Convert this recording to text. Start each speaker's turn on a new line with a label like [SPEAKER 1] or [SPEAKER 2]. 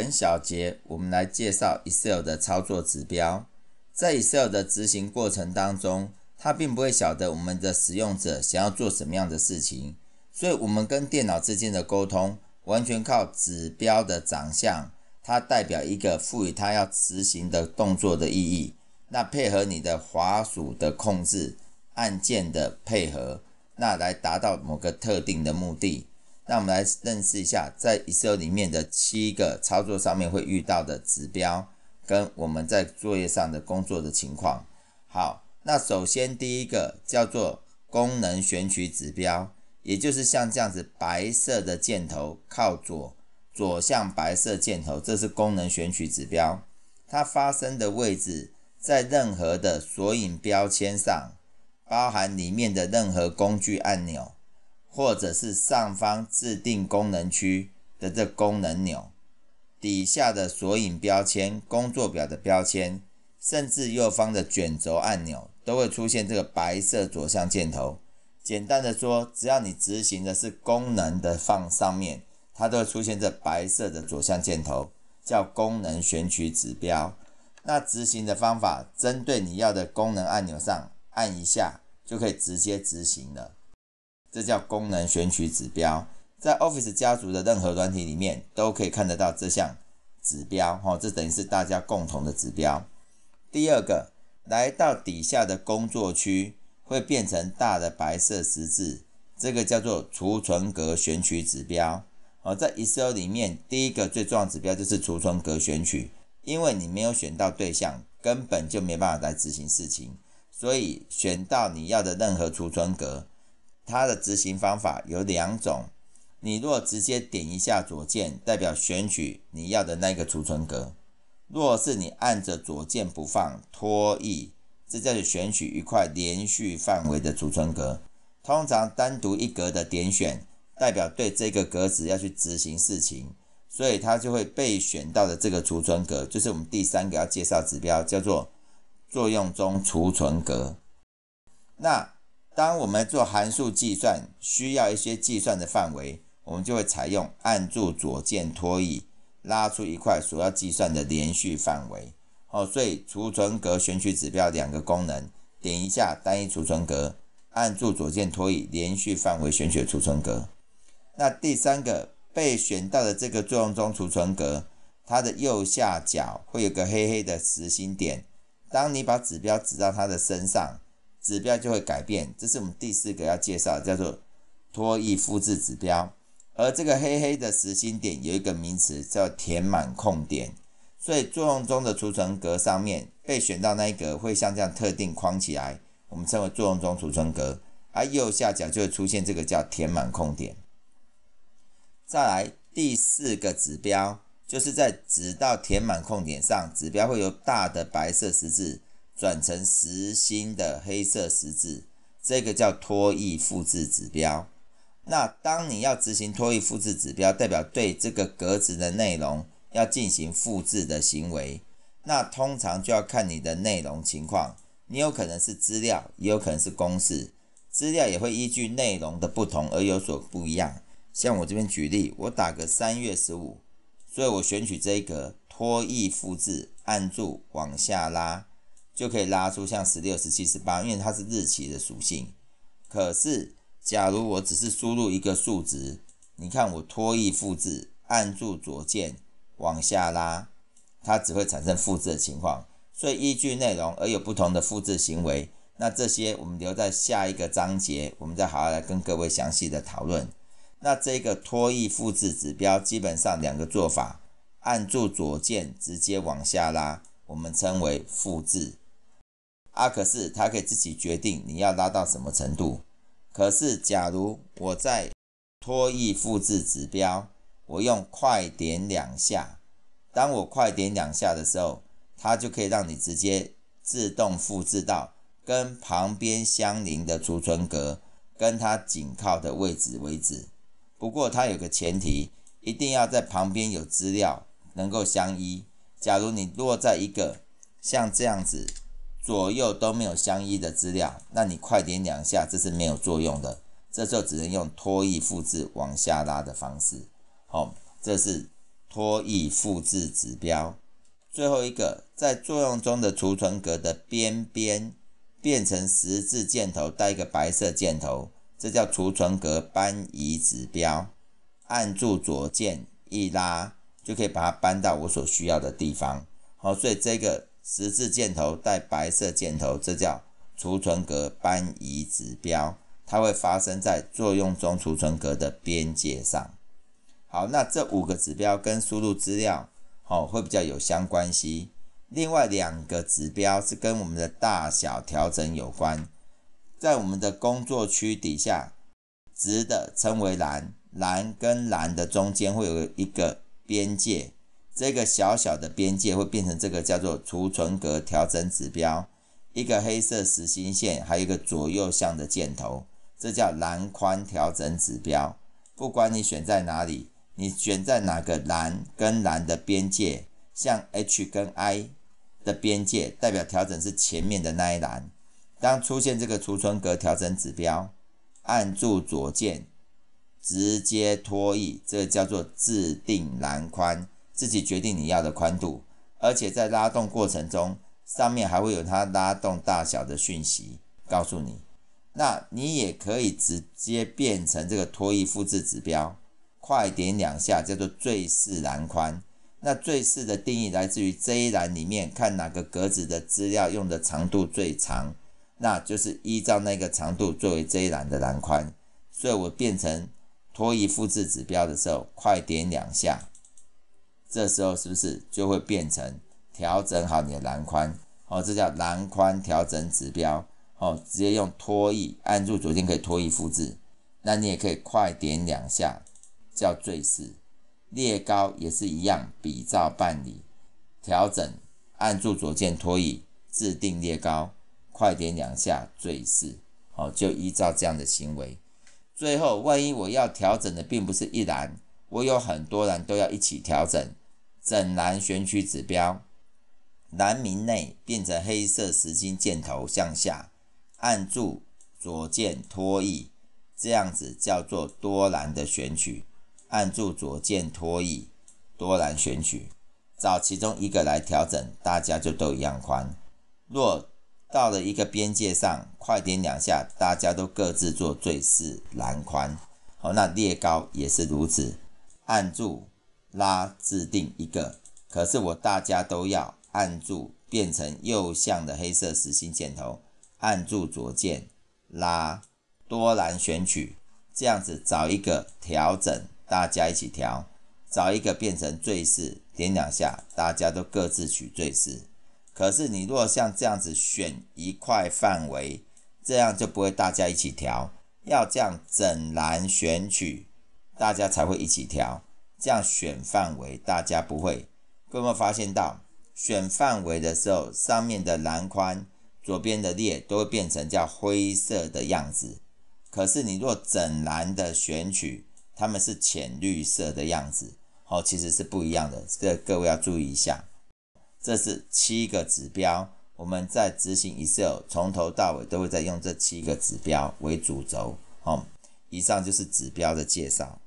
[SPEAKER 1] 本小节我们来介绍 Excel 的操作指标。在 Excel 的执行过程当中，它并不会晓得我们的使用者想要做什么样的事情，所以我们跟电脑之间的沟通完全靠指标的长相，它代表一个赋予它要执行的动作的意义。那配合你的滑鼠的控制、按键的配合，那来达到某个特定的目的。那我们来认识一下，在 Excel 里面的七个操作上面会遇到的指标，跟我们在作业上的工作的情况。好，那首先第一个叫做功能选取指标，也就是像这样子白色的箭头靠左左向白色箭头，这是功能选取指标。它发生的位置在任何的索引标签上，包含里面的任何工具按钮。或者是上方自定功能区的这功能钮，底下的索引标签、工作表的标签，甚至右方的卷轴按钮，都会出现这个白色左向箭头。简单的说，只要你执行的是功能的放上面，它都会出现这白色的左向箭头，叫功能选取指标。那执行的方法，针对你要的功能按钮上按一下，就可以直接执行了。这叫功能选取指标，在 Office 家族的任何软体里面都可以看得到这项指标，哈，这等于是大家共同的指标。第二个来到底下的工作区会变成大的白色十字，这个叫做储存格选取指标。好，在 Excel 里面第一个最重要指标就是储存格选取，因为你没有选到对象，根本就没办法来执行事情，所以选到你要的任何储存格。它的执行方法有两种。你若直接点一下左键，代表选取你要的那个储存格；若是你按着左键不放拖曳，这叫做选取一块连续范围的储存格。通常单独一格的点选，代表对这个格子要去执行事情，所以它就会被选到的这个储存格，就是我们第三个要介绍指标，叫做作用中储存格。那当我们做函数计算需要一些计算的范围，我们就会采用按住左键拖一，拉出一块所要计算的连续范围。哦，所以储存格选取指标两个功能，点一下单一储存格，按住左键拖一，连续范围选取储存格。那第三个被选到的这个作用中储存格，它的右下角会有个黑黑的实心点。当你把指标指到它的身上。指标就会改变，这是我们第四个要介绍，叫做脱意复制指标。而这个黑黑的实心点有一个名词叫填满空点，所以作用中的储存格上面被选到那一格会像这样特定框起来，我们称为作用中储存格。而右下角就会出现这个叫填满空点。再来第四个指标就是在直到填满空点上，指标会有大的白色十字。转成实心的黑色十字，这个叫脱义复制指标。那当你要执行脱义复制指标，代表对这个格子的内容要进行复制的行为。那通常就要看你的内容情况，你有可能是资料，也有可能是公式。资料也会依据内容的不同而有所不一样。像我这边举例，我打个三月十五，所以我选取这一格脱义复制，按住往下拉。就可以拉出像十六、十七、十八，因为它是日期的属性。可是，假如我只是输入一个数值，你看我拖曳复制，按住左键往下拉，它只会产生复制的情况。所以依据内容而有不同的复制行为。那这些我们留在下一个章节，我们再好好来跟各位详细的讨论。那这个拖曳复制指标，基本上两个做法：按住左键直接往下拉，我们称为复制。啊，可是他可以自己决定你要拉到什么程度。可是，假如我在脱曳复制指标，我用快点两下，当我快点两下的时候，它就可以让你直接自动复制到跟旁边相邻的储存格，跟它紧靠的位置为止。不过，它有个前提，一定要在旁边有资料能够相依。假如你落在一个像这样子。左右都没有相依的资料，那你快点两下，这是没有作用的。这时候只能用拖曳复制往下拉的方式。好，这是拖曳复制指标。最后一个，在作用中的储存格的边边变成十字箭头带一个白色箭头，这叫储存格搬移指标。按住左键一拉，就可以把它搬到我所需要的地方。好，所以这个。十字箭头带白色箭头，这叫储存格搬移指标，它会发生在作用中储存格的边界上。好，那这五个指标跟输入资料，好，会比较有相关性。另外两个指标是跟我们的大小调整有关，在我们的工作区底下，直的称为蓝，蓝跟蓝的中间会有一个边界。这个小小的边界会变成这个叫做储存格调整指标，一个黑色实心线，还有一个左右向的箭头，这叫蓝宽调整指标。不管你选在哪里，你选在哪个蓝跟蓝的边界，像 H 跟 I 的边界，代表调整是前面的那一栏。当出现这个储存格调整指标，按住左键直接拖曳，这叫做自定蓝宽。自己决定你要的宽度，而且在拉动过程中，上面还会有它拉动大小的讯息告诉你。那你也可以直接变成这个脱衣复制指标，快点两下，叫做最适栏宽。那最适的定义来自于这一栏里面看哪个格子的资料用的长度最长，那就是依照那个长度作为这一栏的栏宽。所以我变成脱衣复制指标的时候，快点两下。这时候是不是就会变成调整好你的栏宽？哦，这叫栏宽调整指标。哦，直接用拖移，按住左键可以拖移复制。那你也可以快点两下，叫最式。列高也是一样，比照办理。调整，按住左键拖移，自定列高，快点两下最式。哦，就依照这样的行为。最后，万一我要调整的并不是一栏。我有很多人都要一起调整整栏选取指标，蓝名内变成黑色实心箭头向下，按住左键拖翼，这样子叫做多栏的选取。按住左键拖翼，多栏选取，找其中一个来调整，大家就都一样宽。若到了一个边界上，快点两下，大家都各自做最适栏宽。好，那列高也是如此。按住拉制定一个，可是我大家都要按住变成右向的黑色实心箭头，按住左键拉多栏选取，这样子找一个调整，大家一起调，找一个变成最是，点两下，大家都各自取最是。可是你若像这样子选一块范围，这样就不会大家一起调，要这样整栏选取。大家才会一起调，这样选范围，大家不会。各位发现到，选范围的时候，上面的栏宽，左边的列都会变成叫灰色的样子。可是你若整栏的选取，它们是浅绿色的样子。哦，其实是不一样的，这各位要注意一下。这是七个指标，我们在执行 Excel 从头到尾都会在用这七个指标为主轴。哦，以上就是指标的介绍。